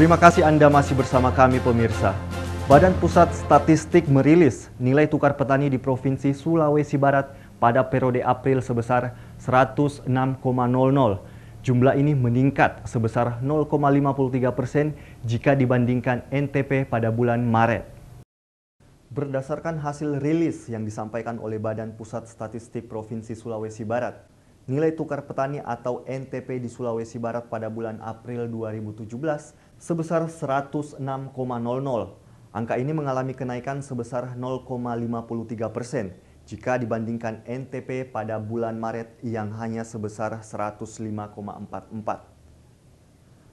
Terima kasih Anda masih bersama kami pemirsa. Badan Pusat Statistik merilis nilai tukar petani di Provinsi Sulawesi Barat pada periode April sebesar 106,00. Jumlah ini meningkat sebesar 0,53 persen jika dibandingkan NTP pada bulan Maret. Berdasarkan hasil rilis yang disampaikan oleh Badan Pusat Statistik Provinsi Sulawesi Barat, nilai tukar petani atau NTP di Sulawesi Barat pada bulan April 2017 sebesar 106,00. Angka ini mengalami kenaikan sebesar 0,53 persen jika dibandingkan NTP pada bulan Maret yang hanya sebesar 105,44.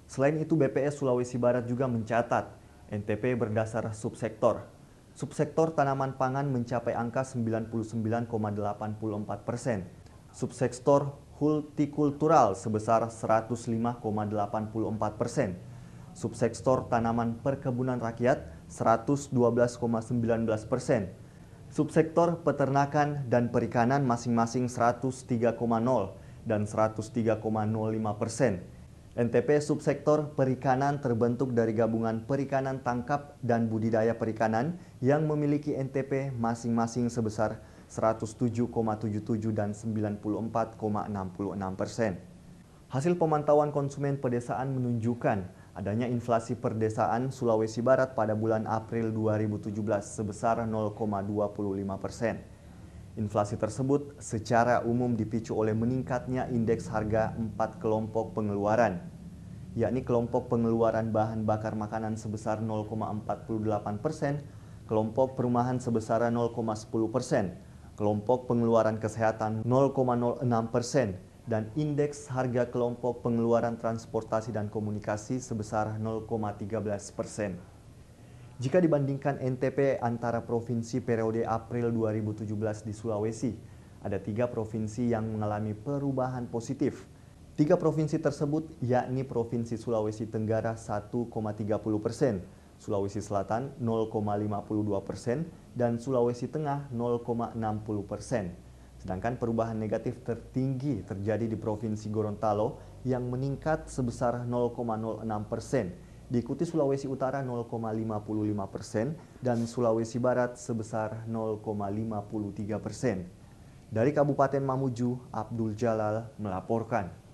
Selain itu, BPS Sulawesi Barat juga mencatat NTP berdasar subsektor. Subsektor tanaman pangan mencapai angka 99,84 persen. Subsektor hultikultural sebesar 105,84 persen subsektor tanaman perkebunan rakyat 112,19 persen, subsektor peternakan dan perikanan masing-masing 103,0 dan 103,05 persen. NTP subsektor perikanan terbentuk dari gabungan perikanan tangkap dan budidaya perikanan yang memiliki NTP masing-masing sebesar 107,77 dan 94,66 persen. Hasil pemantauan konsumen pedesaan menunjukkan adanya inflasi perdesaan Sulawesi Barat pada bulan April 2017 sebesar 0,25 persen. Inflasi tersebut secara umum dipicu oleh meningkatnya indeks harga empat kelompok pengeluaran, yakni kelompok pengeluaran bahan bakar makanan sebesar 0,48 persen, kelompok perumahan sebesar 0,10 persen, kelompok pengeluaran kesehatan 0,06 persen, dan indeks harga kelompok pengeluaran transportasi dan komunikasi sebesar 0,13 persen. Jika dibandingkan NTP antara provinsi periode April 2017 di Sulawesi, ada tiga provinsi yang mengalami perubahan positif. Tiga provinsi tersebut yakni Provinsi Sulawesi Tenggara 1,30 persen, Sulawesi Selatan 0,52 persen, dan Sulawesi Tengah 0,60 persen. Sedangkan perubahan negatif tertinggi terjadi di Provinsi Gorontalo yang meningkat sebesar 0,06 persen, diikuti Sulawesi Utara 0,55 persen, dan Sulawesi Barat sebesar 0,53 persen. Dari Kabupaten Mamuju, Abdul Jalal melaporkan.